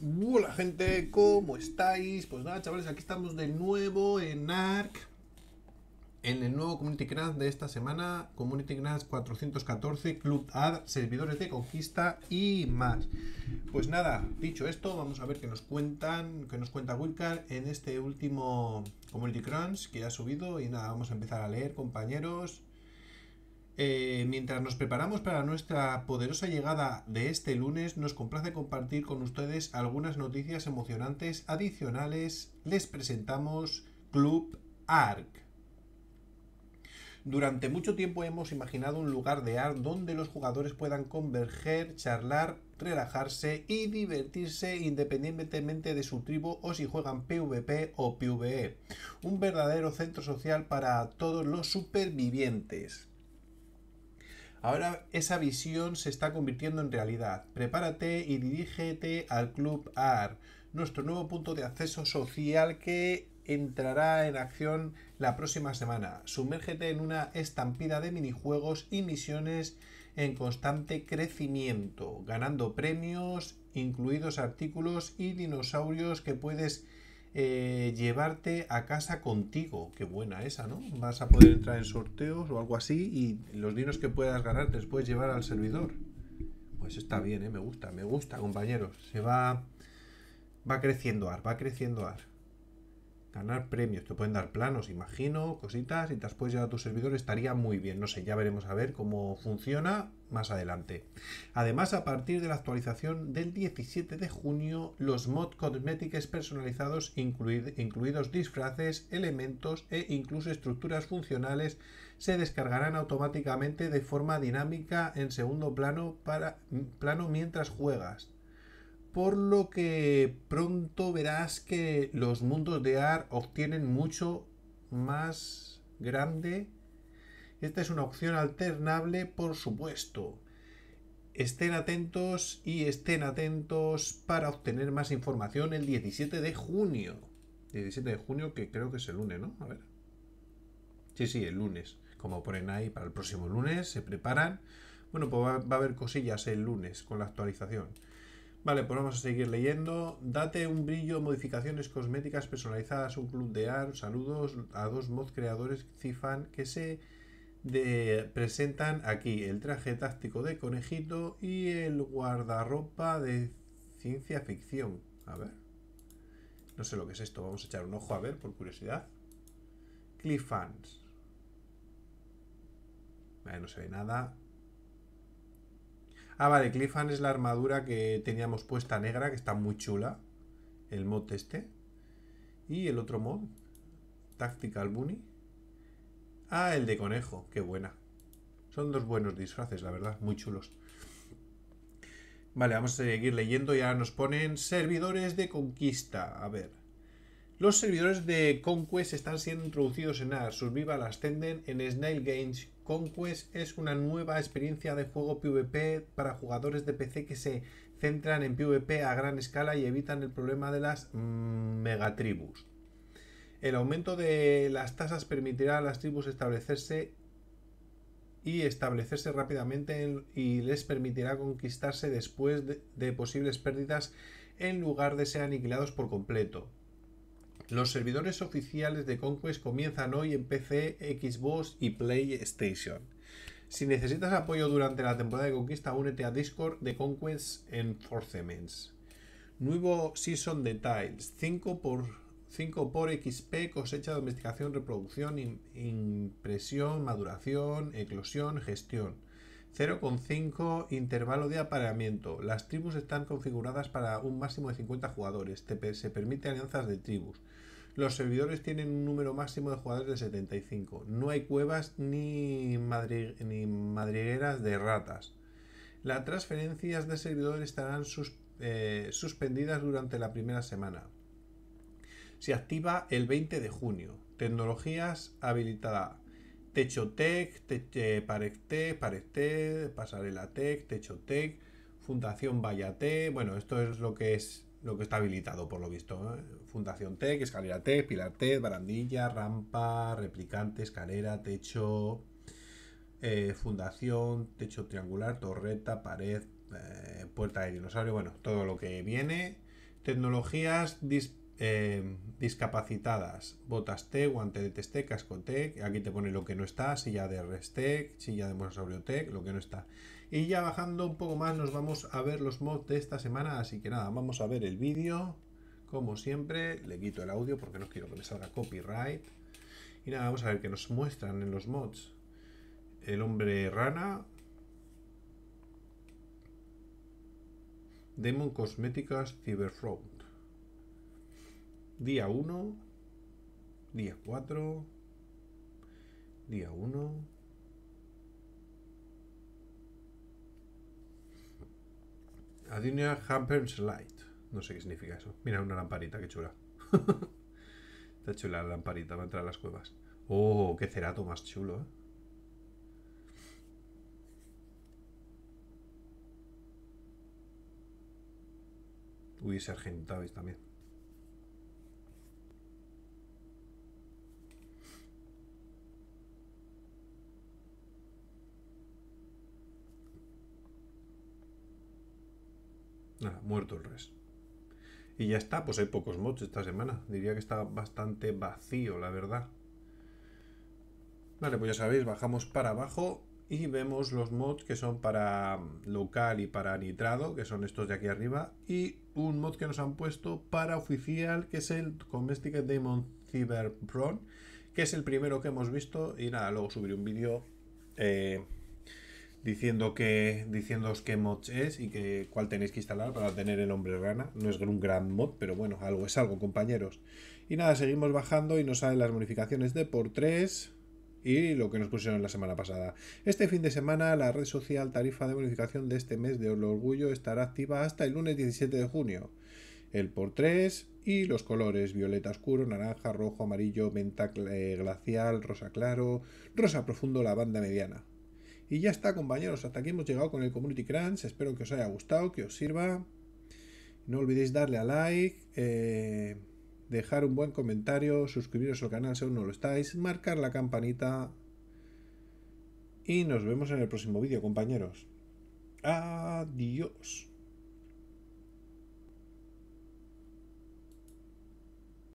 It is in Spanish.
Hola gente, ¿cómo estáis? Pues nada, chavales, aquí estamos de nuevo en ARC En el nuevo Community Crunch de esta semana Community Crunch 414, Club AD, servidores de conquista y más Pues nada, dicho esto, vamos a ver qué nos cuentan Que nos cuenta Wilcar en este último Community Crunch que ha subido Y nada, vamos a empezar a leer, compañeros eh, mientras nos preparamos para nuestra poderosa llegada de este lunes, nos complace compartir con ustedes algunas noticias emocionantes adicionales. Les presentamos Club Arc. Durante mucho tiempo hemos imaginado un lugar de Arc donde los jugadores puedan converger, charlar, relajarse y divertirse independientemente de su tribu o si juegan PvP o PvE. Un verdadero centro social para todos los supervivientes. Ahora esa visión se está convirtiendo en realidad. Prepárate y dirígete al Club AR, nuestro nuevo punto de acceso social que entrará en acción la próxima semana. Sumérgete en una estampida de minijuegos y misiones en constante crecimiento, ganando premios, incluidos artículos y dinosaurios que puedes eh, llevarte a casa contigo. Qué buena esa, ¿no? Vas a poder entrar en sorteos o algo así y los dinos que puedas ganar te los puedes llevar al servidor. Pues está bien, ¿eh? me gusta, me gusta, compañeros. Se va, va creciendo AR, va creciendo AR ganar premios. Te pueden dar planos, imagino, cositas y te las puedes llevar a tu servidor. Estaría muy bien. No sé, ya veremos a ver cómo funciona más adelante. Además, a partir de la actualización del 17 de junio, los mod cosméticos personalizados, incluidos disfraces, elementos e incluso estructuras funcionales, se descargarán automáticamente de forma dinámica en segundo plano, para, plano mientras juegas por lo que pronto verás que los mundos de AR obtienen mucho más grande. Esta es una opción alternable, por supuesto. Estén atentos y estén atentos para obtener más información el 17 de junio. 17 de junio, que creo que es el lunes, ¿no? A ver. Sí, sí, el lunes. Como ponen ahí, para el próximo lunes se preparan. Bueno, pues va, va a haber cosillas el lunes con la actualización. Vale, pues vamos a seguir leyendo. Date un brillo, modificaciones cosméticas personalizadas, un club de AR, saludos a dos mod creadores Cifan que se presentan aquí. El traje táctico de conejito y el guardarropa de ciencia ficción. A ver. No sé lo que es esto, vamos a echar un ojo a ver por curiosidad. Cliffans Vale, no se ve nada. Ah, vale, Cliffhanger es la armadura que teníamos puesta negra, que está muy chula. El mod este. Y el otro mod, Tactical Bunny. Ah, el de conejo, qué buena. Son dos buenos disfraces, la verdad, muy chulos. Vale, vamos a seguir leyendo Ya nos ponen servidores de conquista. A ver. Los servidores de Conquest están siendo introducidos en AR. Las tenden en Snail Games. Conquest es una nueva experiencia de juego PvP para jugadores de PC que se centran en PvP a gran escala y evitan el problema de las megatribus. El aumento de las tasas permitirá a las tribus establecerse y establecerse rápidamente y les permitirá conquistarse después de posibles pérdidas en lugar de ser aniquilados por completo. Los servidores oficiales de Conquest comienzan hoy en PC, Xbox y PlayStation. Si necesitas apoyo durante la temporada de conquista, únete a Discord de Conquest Enforcements. Nuevo Season de 5 por, 5 por XP, cosecha, domesticación, reproducción, impresión, maduración, eclosión, gestión. 0,5 intervalo de apareamiento. Las tribus están configuradas para un máximo de 50 jugadores. se permite alianzas de tribus. Los servidores tienen un número máximo de jugadores de 75. No hay cuevas ni, madrigueras de ratas. Las transferencias de servidores estarán eh, suspendidas durante la primera semana. Se activa el 20 de junio. Tecnologías habilitadas techo Tech, eh, pared tech Pasarela Tech, TEC, Fundación Vallate. Bueno, esto es lo que es lo que está habilitado por lo visto. ¿eh? Fundación Tech, Escalera Tech, Pilar Tech, Barandilla, Rampa, Replicante, Escalera, Techo, eh, Fundación, Techo Triangular, Torreta, Pared, Puerta de Dinosaurio. Bueno, todo lo que viene. Tecnologías disponibles Em, discapacitadas, botas T, de de casco T, aquí te pone lo que no está, silla de Restec, silla de Mosauriotec, lo que no está. Y ya bajando un poco más nos vamos a ver los mods de esta semana, así que nada, vamos a ver el vídeo, como siempre, le quito el audio porque no quiero que me salga copyright. Y nada, vamos a ver que nos muestran en los mods. El hombre rana. Demon Cosméticas Cyberfrog Día 1, día 4, día 1. Adunia Hampers Light. No sé qué significa eso. Mira, una lamparita, qué chula. Está chula la lamparita para entrar a las cuevas. Oh, qué cerato más chulo, ¿eh? Uy, ese argentavis también. muerto el res. Y ya está, pues hay pocos mods esta semana. Diría que está bastante vacío, la verdad. Vale, pues ya sabéis, bajamos para abajo y vemos los mods que son para mm, local y para nitrado, que son estos de aquí arriba, y un mod que nos han puesto para oficial, que es el Domestic Demon Cyberpron, que es el primero que hemos visto, y nada, luego subiré un vídeo eh, diciendo que diciéndoos qué mod es y que cuál tenéis que instalar para tener el hombre rana. No es un gran mod, pero bueno, algo es algo, compañeros. Y nada, seguimos bajando y nos salen las modificaciones de por 3 y lo que nos pusieron la semana pasada. Este fin de semana la red social tarifa de modificación de este mes de orgullo estará activa hasta el lunes 17 de junio. El por 3 y los colores violeta oscuro, naranja, rojo, amarillo, menta eh, glacial, rosa claro, rosa profundo, lavanda mediana. Y ya está, compañeros, hasta aquí hemos llegado con el Community Crunch. Espero que os haya gustado, que os sirva. No olvidéis darle a like, eh, dejar un buen comentario, suscribiros al canal si aún no lo estáis, marcar la campanita. Y nos vemos en el próximo vídeo, compañeros. Adiós.